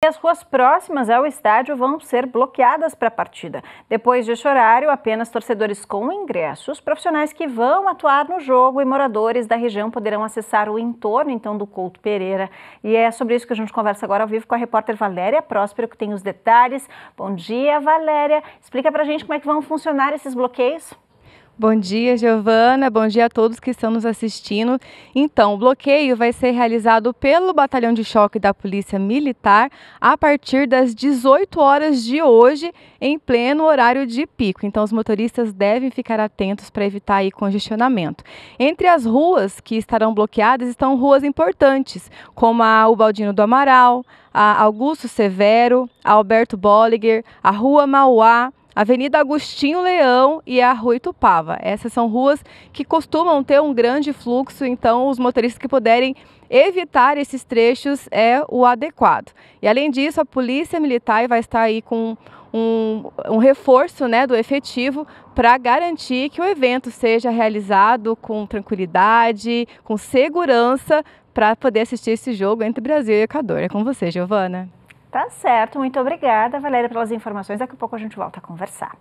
E as ruas próximas ao estádio vão ser bloqueadas para a partida. Depois deste horário, apenas torcedores com ingressos, profissionais que vão atuar no jogo e moradores da região poderão acessar o entorno então do Couto Pereira. E é sobre isso que a gente conversa agora ao vivo com a repórter Valéria Próspero, que tem os detalhes. Bom dia, Valéria. Explica para a gente como é que vão funcionar esses bloqueios. Bom dia, Giovana. Bom dia a todos que estão nos assistindo. Então, o bloqueio vai ser realizado pelo Batalhão de Choque da Polícia Militar a partir das 18 horas de hoje, em pleno horário de pico. Então, os motoristas devem ficar atentos para evitar aí congestionamento. Entre as ruas que estarão bloqueadas estão ruas importantes, como a Ubaldino do Amaral, a Augusto Severo, a Alberto Bolliger, a Rua Mauá, Avenida Agostinho Leão e a Rua Itupava. Essas são ruas que costumam ter um grande fluxo, então os motoristas que puderem evitar esses trechos é o adequado. E além disso, a Polícia Militar vai estar aí com um, um, reforço né, do efetivo para garantir que o evento seja realizado com tranquilidade, com segurança, para poder assistir esse jogo entre Brasil e Equador. É com você, Giovana. Tá certo, muito obrigada, Valéria, pelas informações. Daqui a pouco a gente volta a conversar.